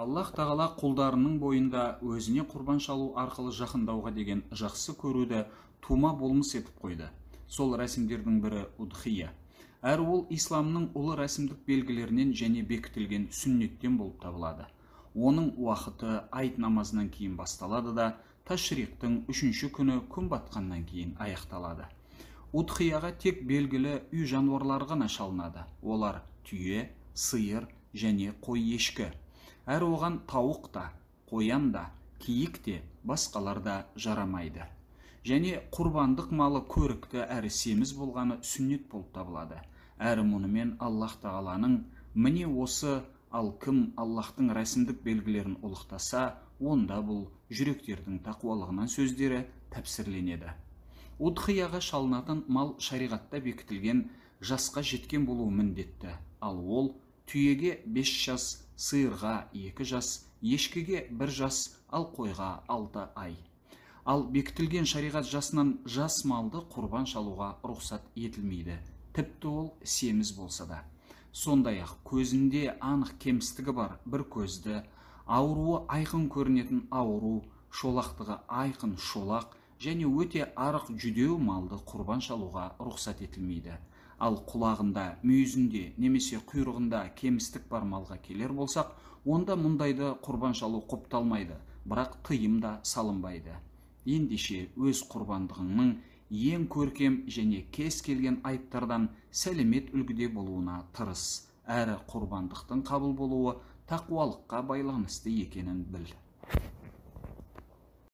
аллах тағала құлдарының бойында өзіне құрбан шалу арқылы жақындауға деген жақсы көруді тума болмыс етіп қойды сол рәсімдердің бірі удхия әрі ол исламның ұлы рәсімдік белгілерінен және бекітілген сүннеттен болып табылады оның уақыты айт намазынан кейін басталады да ташриқтың үшінші күні күн батқаннан кейін аяқталады удхияға тек белгілі үй жануарлары ғана шалынады олар түйе сиыр және қой ешкі Әр оған тауық та қоян да киік те басқалар да жарамайды және құрбандық малы көрікті әрі семіз болғаны сүннет болып табылады әрі мұнымен аллах тағаланың міне осы ал кім аллахтың рәсімдік белгілерін ұлықтаса онда бұл жүректердің тақуалығынан сөздері тәпсірленеді удхияға шалынатын мал шариғатта бекітілген жасқа жеткен болуы міндетті ал ол түйеге 5 жас сиырға екі жас ешкіге бір жас ал қойға алты ай ал бекітілген шариғат жасынан жас малды құрбан шалуға рұқсат етілмейді тіпті ол семіз болса да сондай ақ көзінде анық кемістігі бар бір көзді ауруы айқын көрінетін ауру шолақтығы айқын шолақ және өте арық жүдеу малды құрбан шалуға рұқсат етілмейді ал құлағында мүйізінде немесе құйрығында кемістік бар малға келер болсақ онда мұндайды құрбан шалу құпталмайды бірақ тыйым да салынбайды ендеше өз құрбандығыңның ең көркем және кез келген айыптардан сәлемет үлгіде болуына тырыс әрі құрбандықтың қабыл болуы тақуалыққа байланысты екенін біл